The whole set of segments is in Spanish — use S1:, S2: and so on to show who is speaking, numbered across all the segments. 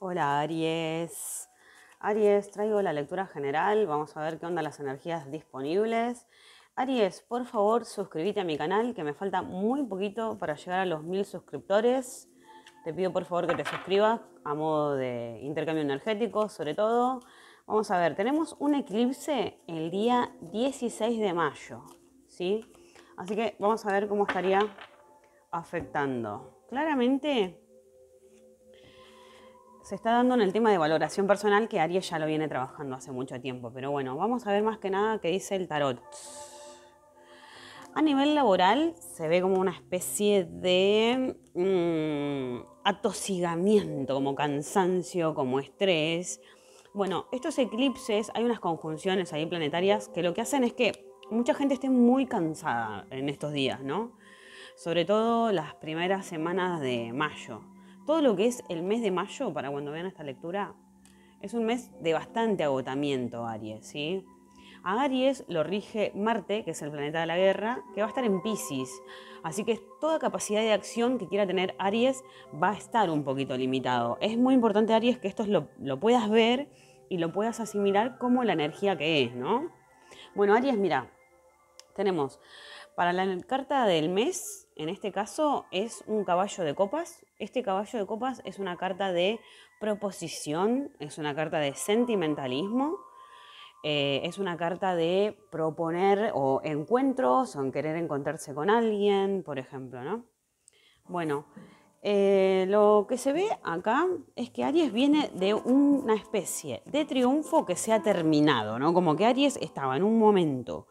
S1: Hola Aries. Aries, traigo la lectura general. Vamos a ver qué onda las energías disponibles. Aries, por favor, suscríbete a mi canal, que me falta muy poquito para llegar a los mil suscriptores. Te pido por favor que te suscribas a modo de intercambio energético, sobre todo. Vamos a ver, tenemos un eclipse el día 16 de mayo, ¿sí? Así que vamos a ver cómo estaría afectando. Claramente se está dando en el tema de valoración personal, que Aries ya lo viene trabajando hace mucho tiempo. Pero bueno, vamos a ver más que nada qué dice el tarot. A nivel laboral se ve como una especie de mm, atosigamiento, como cansancio, como estrés. Bueno, estos eclipses, hay unas conjunciones ahí planetarias que lo que hacen es que mucha gente esté muy cansada en estos días, ¿no? Sobre todo las primeras semanas de mayo todo lo que es el mes de mayo, para cuando vean esta lectura, es un mes de bastante agotamiento, Aries, ¿sí? A Aries lo rige Marte, que es el planeta de la guerra, que va a estar en Pisces. Así que toda capacidad de acción que quiera tener Aries va a estar un poquito limitado. Es muy importante, Aries, que esto lo, lo puedas ver y lo puedas asimilar como la energía que es, ¿no? Bueno, Aries, mira, tenemos para la carta del mes en este caso es un caballo de copas. Este caballo de copas es una carta de proposición, es una carta de sentimentalismo, eh, es una carta de proponer o encuentros o en querer encontrarse con alguien, por ejemplo, ¿no? Bueno, eh, lo que se ve acá es que Aries viene de una especie de triunfo que se ha terminado, ¿no? Como que Aries estaba en un momento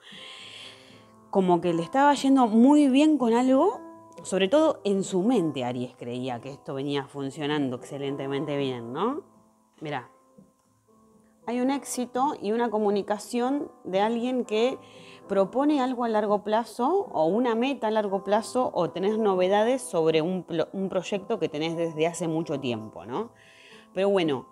S1: como que le estaba yendo muy bien con algo, sobre todo en su mente Aries creía que esto venía funcionando excelentemente bien, ¿no? Mirá, hay un éxito y una comunicación de alguien que propone algo a largo plazo o una meta a largo plazo o tenés novedades sobre un, proyecto que tenés desde hace mucho tiempo, ¿no? Pero bueno,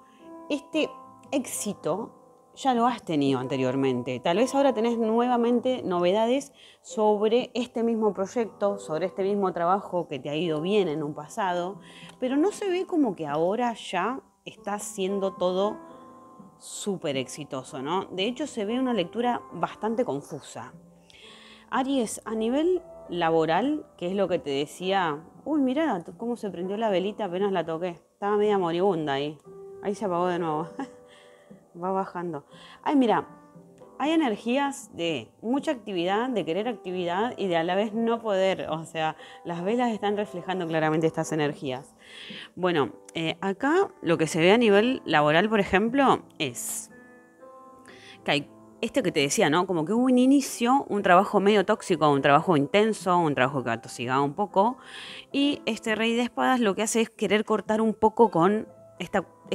S1: este éxito ya lo has tenido anteriormente. Tal vez ahora tenés nuevamente novedades sobre este mismo proyecto, sobre este mismo trabajo que te ha ido bien en un pasado, pero no se ve como que ahora ya está siendo todo súper exitoso, ¿no? De hecho, se ve una lectura bastante confusa. Aries, a nivel laboral, que es lo que te decía, uy, mirá cómo se prendió la velita apenas la toqué, estaba media moribunda ahí, ahí se apagó de nuevo. va bajando. Ay, mira, hay energías de mucha actividad, de querer actividad y de a la vez no poder. O sea, las velas están reflejando claramente estas energías. Bueno, eh, acá lo que se ve a nivel laboral, por ejemplo, es que hay esto que te decía, ¿no? Como que hubo un inicio, un trabajo medio tóxico, un trabajo intenso, un trabajo que atosigaba un poco. Y este rey de espadas lo que hace es querer cortar un poco con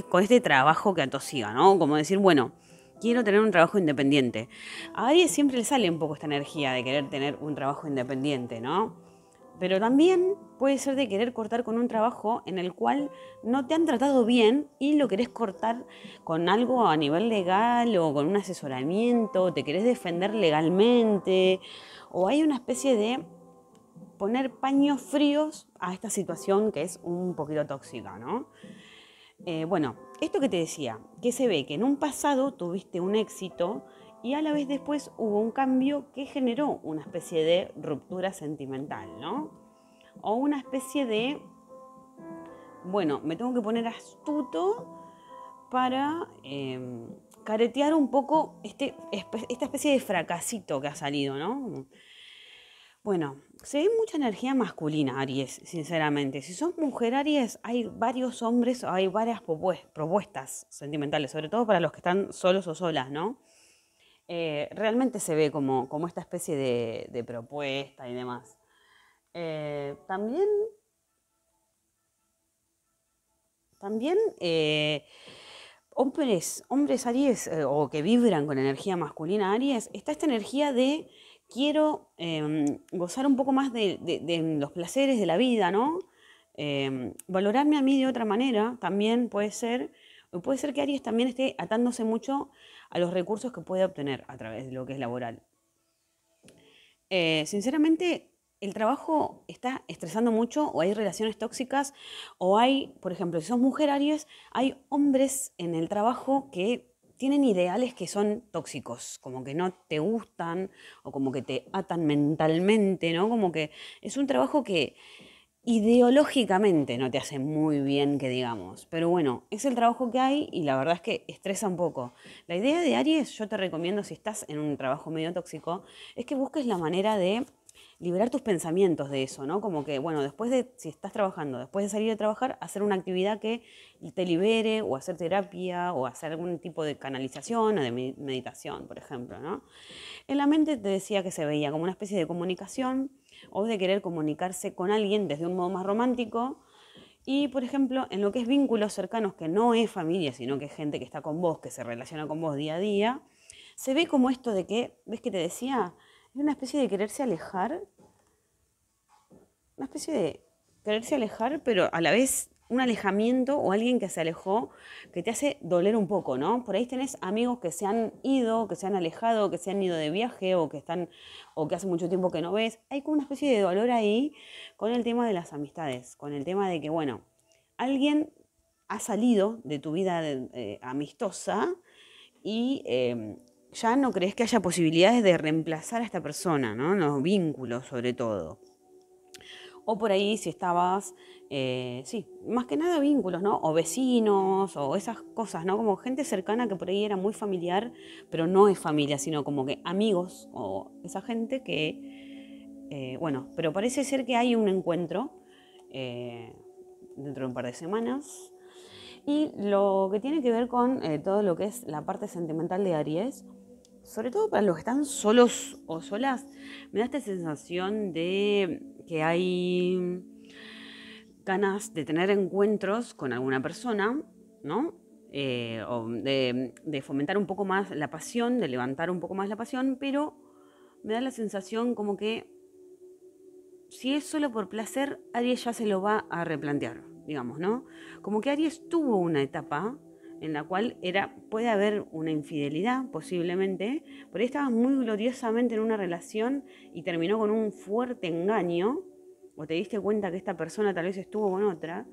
S1: con este trabajo que atosiga, ¿no? Como decir, bueno, quiero tener un trabajo independiente. A alguien siempre le sale un poco esta energía de querer tener un trabajo independiente, ¿no? Pero también puede ser de querer cortar con un trabajo en el cual no te han tratado bien y lo querés cortar con algo a nivel legal o con un asesoramiento, te querés defender legalmente, o hay una especie de poner paños fríos a esta situación que es un poquito tóxica, ¿no? Eh, bueno, esto que te decía, que se ve que en un pasado tuviste un éxito y a la vez después hubo un cambio que generó una especie de ruptura sentimental, ¿no? O una especie de, bueno, me tengo que poner astuto para em, caretear un poco este, esta especie de fracasito que ha salido, ¿no? Bueno, se ve mucha energía masculina, Aries, sinceramente. Si sos mujer, Aries, hay varios hombres, hay varias propuestas sentimentales, sobre todo para los que están solos o solas, ¿no? Eh, realmente se ve como, esta especie de, propuesta y demás. Eh, también también eh, hombres, hombres Aries, o que vibran con energía masculina Aries, está esta energía de quiero em, gozar un poco más de, los placeres de la vida, ¿no? Em, valorarme a mí de otra manera también puede ser, puede ser que Aries también esté atándose mucho a los recursos que puede obtener a través de lo que es laboral. Eh, sinceramente, el trabajo está estresando mucho o hay relaciones tóxicas o hay, por ejemplo, si sos mujer Aries, hay hombres en el trabajo que tienen ideales que son tóxicos, como que no te gustan o como que te atan mentalmente, ¿no? Como que es un trabajo que ideológicamente no te hace muy bien, que digamos. Pero bueno, es el trabajo que hay y la verdad es que estresa un poco. La idea de Aries, yo te recomiendo si estás en un trabajo medio tóxico, es que busques la manera de liberar tus pensamientos de eso, ¿no? Como que, bueno, después de, si estás trabajando, después de salir de trabajar, hacer una actividad que te libere, o hacer terapia, o hacer algún tipo de canalización o de meditación, por ejemplo, ¿no? En la mente te decía que se veía como una especie de comunicación o de querer comunicarse con alguien desde un modo más romántico, y, por ejemplo, en lo que es vínculos cercanos, que no es familia, sino que es gente que está con vos, que se relaciona con vos día a día, se ve como esto de que, ¿ves que te decía? Es una especie de quererse alejar. Una especie de quererse alejar, pero a la vez un alejamiento o alguien que se alejó que te hace doler un poco, ¿no? Por ahí tenés amigos que se han ido, que se han alejado, que se han ido de viaje o que están o que hace mucho tiempo que no ves. Hay como una especie de dolor ahí con el tema de las amistades, con el tema de que bueno, alguien ha salido de tu vida eh, amistosa y em, ya no crees que haya posibilidades de reemplazar a esta persona, ¿no? Los vínculos sobre todo. O por ahí si estabas, eh, sí, más que nada vínculos, ¿no? O vecinos, o esas cosas, ¿no? Como gente cercana que por ahí era muy familiar, pero no es familia, sino como que amigos, o esa gente que, eh, bueno, pero parece ser que hay un encuentro eh, dentro de un par de semanas. Y lo que tiene que ver con todo lo que es la parte sentimental de Aries, sobre todo para los que están solos o solas, me da esta sensación de que hay ganas de tener encuentros con alguna persona, ¿no? Eh, o de, fomentar un poco más la pasión, de levantar un poco más la pasión, pero me da la sensación como que si es solo por placer, Aries ya se lo va a replantear, digamos, ¿no? Como que Aries tuvo una etapa en la cual era, puede haber una infidelidad posiblemente, porque estabas muy gloriosamente en una relación y terminó con un fuerte engaño, o te diste cuenta que esta persona tal vez estuvo con otra,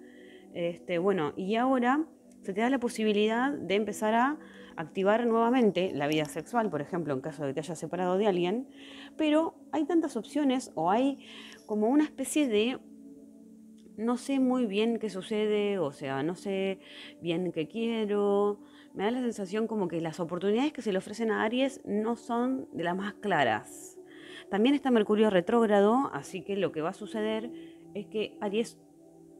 S1: este, bueno, y ahora se te da la posibilidad de empezar a activar nuevamente la vida sexual, por ejemplo, en caso de que te hayas separado de alguien, pero hay tantas opciones o hay como una especie de no sé muy bien qué sucede, o sea, no sé bien qué quiero. Me da la sensación como que las oportunidades que se le ofrecen a Aries no son de las más claras. También está Mercurio retrógrado, así que lo que va a suceder es que Aries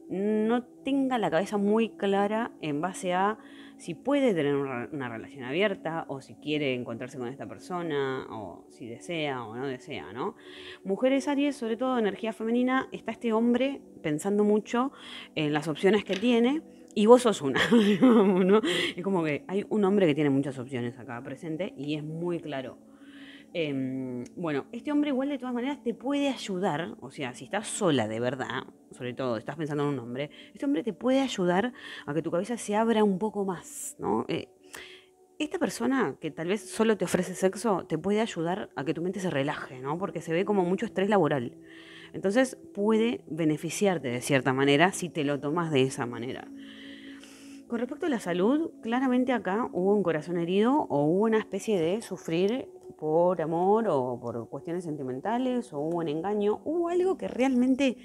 S1: no tenga la cabeza muy clara en base a si puede tener una relación abierta o si quiere encontrarse con esta persona o si desea o no desea, ¿no? Mujeres Aries, sobre todo energía femenina, está este hombre pensando mucho en las opciones que tiene y vos sos una, Es como que hay un hombre que tiene muchas opciones acá presente y es muy claro. Em, bueno, este hombre igual de todas maneras te puede ayudar, o sea, si estás sola de verdad, sobre todo estás pensando en un hombre, este hombre te puede ayudar a que tu cabeza se abra un poco más, ¿no? Eh, esta persona que tal vez solo te ofrece sexo te puede ayudar a que tu mente se relaje, ¿no? Porque se ve como mucho estrés laboral. Entonces puede beneficiarte de cierta manera si te lo tomas de esa manera. Con respecto a la salud, claramente acá hubo un corazón herido o hubo una especie de sufrir por amor o por cuestiones sentimentales o hubo un engaño, hubo algo que realmente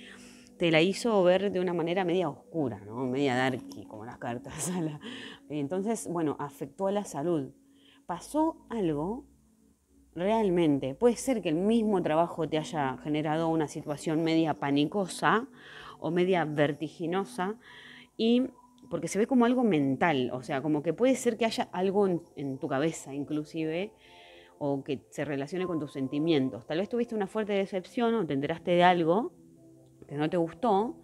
S1: te la hizo ver de una manera media oscura, ¿no? media darky, como las cartas. Entonces, bueno, afectó a la salud. Pasó algo realmente. Puede ser que el mismo trabajo te haya generado una situación media panicosa o media vertiginosa y porque se ve como algo mental, o sea, como que puede ser que haya algo en, tu cabeza inclusive, o que se relacione con tus sentimientos. Tal vez tuviste una fuerte decepción o te enteraste de algo que no te gustó,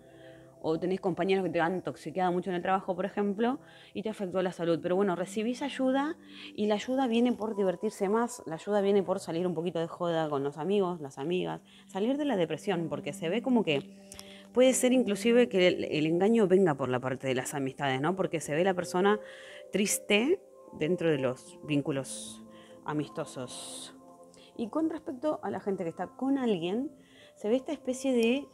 S1: o tenés compañeros que te han intoxicado mucho en el trabajo, por ejemplo, y te afectó la salud. Pero bueno, recibís ayuda y la ayuda viene por divertirse más, la ayuda viene por salir un poquito de joda con los amigos, las amigas, salir de la depresión, porque se ve como que puede ser inclusive que el, engaño venga por la parte de las amistades, ¿no? Porque se ve la persona triste dentro de los vínculos amistosos. Y con respecto a la gente que está con alguien, se ve esta especie de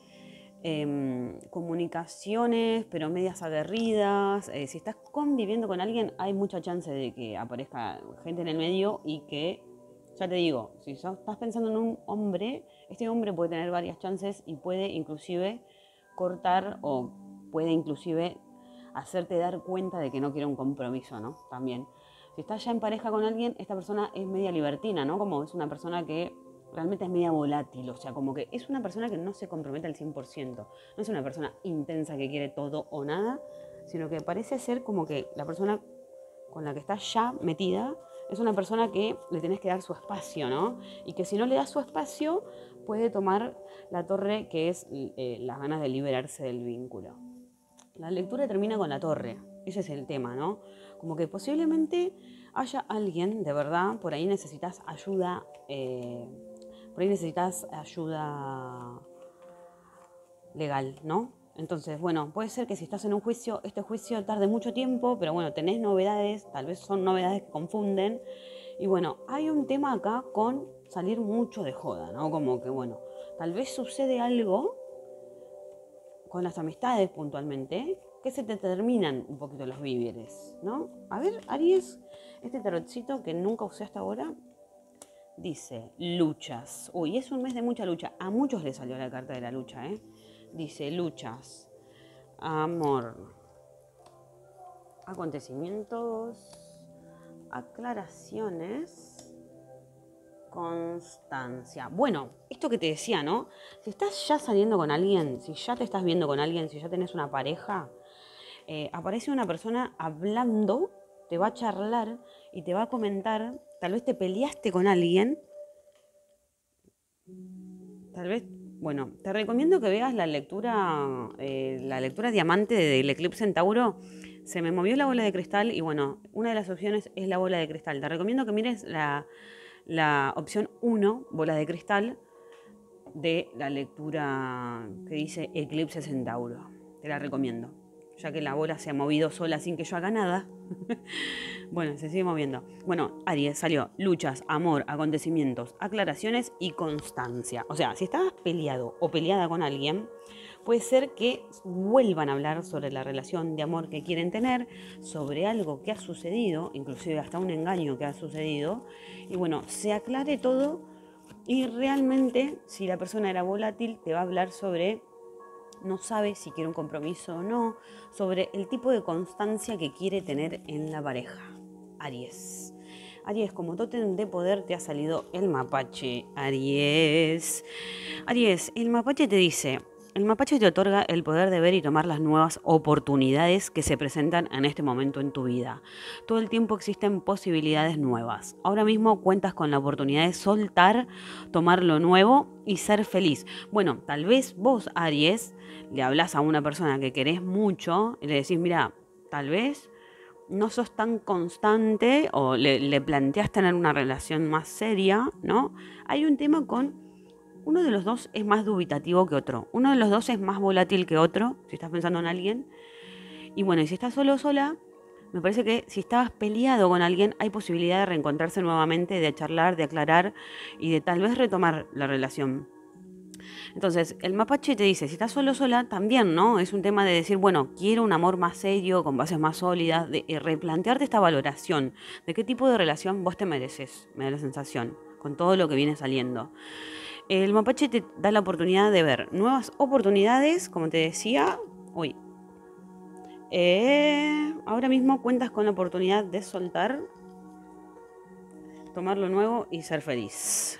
S1: em, comunicaciones, pero medias aguerridas. Eh, si estás conviviendo con alguien, hay mucha chance de que aparezca gente en el medio y que, ya te digo, si estás pensando en un hombre, este hombre puede tener varias chances y puede inclusive cortar o puede inclusive hacerte dar cuenta de que no quiere un compromiso, ¿no? También. Si estás ya en pareja con alguien, esta persona es media libertina, ¿no? Como es una persona que realmente es media volátil, o sea, como que es una persona que no se compromete al 100%, no es una persona intensa que quiere todo o nada, sino que parece ser como que la persona con la que estás ya metida es una persona que le tenés que dar su espacio, ¿no? Y que si no le das su espacio, puede tomar la torre que es eh, las ganas de liberarse del vínculo. La lectura termina con la torre, ese es el tema, ¿no? Como que posiblemente haya alguien, de verdad, por ahí necesitas ayuda, eh, por ahí necesitas ayuda legal, ¿no? Entonces, bueno, puede ser que si estás en un juicio, este juicio tarde mucho tiempo, pero bueno, tenés novedades, tal vez son novedades que confunden. Y bueno, hay un tema acá con salir mucho de joda, ¿no? Como que, bueno, tal vez sucede algo con las amistades puntualmente, que se te terminan un poquito los víveres, ¿no? A ver, Aries, este tarotcito que nunca usé hasta ahora, dice, luchas. Uy, es un mes de mucha lucha. A muchos les salió la carta de la lucha, ¿eh? Dice, luchas, amor, acontecimientos, aclaraciones constancia. Bueno, esto que te decía, ¿no? Si estás ya saliendo con alguien, si ya te estás viendo con alguien, si ya tenés una pareja, eh, aparece una persona hablando, te va a charlar y te va a comentar, tal vez te peleaste con alguien, tal vez, bueno, te recomiendo que veas la lectura, eh, la lectura diamante del eclipse en Tauro. Se me movió la bola de cristal y bueno, una de las opciones es la bola de cristal. Te recomiendo que mires la, la opción 1, bola de cristal, de la lectura que dice Eclipse Centauro. Te la recomiendo, ya que la bola se ha movido sola sin que yo haga nada. bueno, se sigue moviendo. Bueno, Aries salió luchas, amor, acontecimientos, aclaraciones y constancia. O sea, si estabas peleado o peleada con alguien, puede ser que vuelvan a hablar sobre la relación de amor que quieren tener, sobre algo que ha sucedido, inclusive hasta un engaño que ha sucedido, y bueno, se aclare todo y realmente si la persona era volátil te va a hablar sobre no sabe si quiere un compromiso o no, sobre el tipo de constancia que quiere tener en la pareja. Aries. Aries, como tótem de poder te ha salido el mapache. Aries. Aries, el mapache te dice, el mapache te otorga el poder de ver y tomar las nuevas oportunidades que se presentan en este momento en tu vida. Todo el tiempo existen posibilidades nuevas. Ahora mismo cuentas con la oportunidad de soltar, tomar lo nuevo y ser feliz. Bueno, tal vez vos, Aries, le hablas a una persona que querés mucho y le decís, mira, tal vez no sos tan constante o le, le planteas tener una relación más seria, ¿no? Hay un tema con uno de los dos es más dubitativo que otro, uno de los dos es más volátil que otro, si estás pensando en alguien. Y bueno, si estás solo o sola, me parece que si estabas peleado con alguien, hay posibilidad de reencontrarse nuevamente, de charlar, de aclarar y de tal vez retomar la relación. Entonces, el mapache te dice, si estás solo o sola, también, ¿no? Es un tema de decir, bueno, quiero un amor más serio, con bases más sólidas, de eh, replantearte esta valoración, de qué tipo de relación vos te mereces, me da la sensación, con todo lo que viene saliendo. El mapache te da la oportunidad de ver nuevas oportunidades, como te decía, hoy. Eh, ahora mismo cuentas con la oportunidad de soltar, tomar lo nuevo y ser feliz.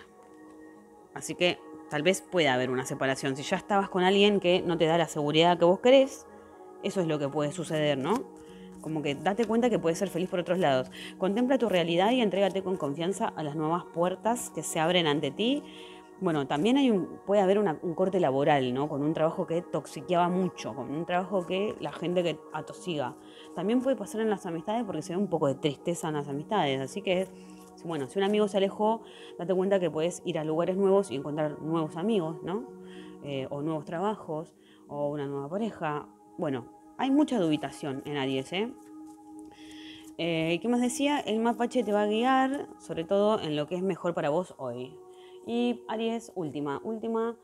S1: Así que tal vez pueda haber una separación. Si ya estabas con alguien que no te da la seguridad que vos querés, eso es lo que puede suceder, ¿no? Como que date cuenta que puedes ser feliz por otros lados. Contempla tu realidad y entrégate con confianza a las nuevas puertas que se abren ante ti bueno, también hay un, puede haber un corte laboral, ¿no? Con un trabajo que toxiqueaba mucho, con un trabajo que la gente que atosiga. También puede pasar en las amistades porque se ve un poco de tristeza en las amistades. Así que, bueno, si un amigo se alejó, date cuenta que puedes ir a lugares nuevos y encontrar nuevos amigos, ¿no? Eh, o nuevos trabajos, o una nueva pareja. Bueno, hay mucha dubitación en Aries, ¿eh? eh qué más decía? El mapache te va a guiar, sobre todo en lo que es mejor para vos hoy. Y Aries, última, última.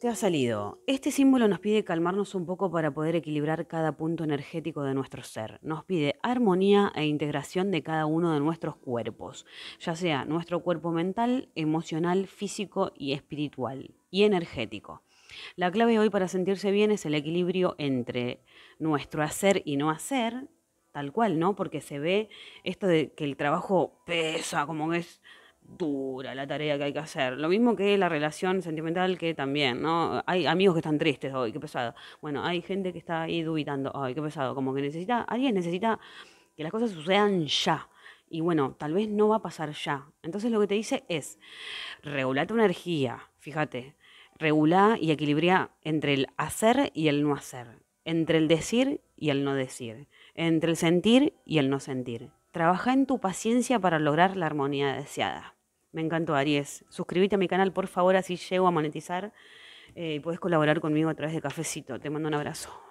S1: Te ha salido. Este símbolo nos pide calmarnos un poco para poder equilibrar cada punto energético de nuestro ser. Nos pide armonía e integración de cada uno de nuestros cuerpos, ya sea nuestro cuerpo mental, emocional, físico y espiritual y energético. La clave hoy para sentirse bien es el equilibrio entre nuestro hacer y no hacer, tal cual, ¿no? Porque se ve esto de que el trabajo pesa, como que es dura la tarea que hay que hacer. Lo mismo que la relación sentimental que también, ¿no? Hay amigos que están tristes, hoy, qué pesado. Bueno, hay gente que está ahí dubitando, ay qué pesado. Como que necesita, alguien necesita que las cosas sucedan ya. Y bueno, tal vez no va a pasar ya. Entonces lo que te dice es, regula tu energía, fíjate, regula y equilibra entre el hacer y el no hacer, entre el decir y el no decir, entre el sentir y el no sentir. Trabaja en tu paciencia para lograr la armonía deseada. Me encantó, Aries. Suscríbete a mi canal, por favor, así llego a monetizar eh, y puedes colaborar conmigo a través de Cafecito. Te mando un abrazo.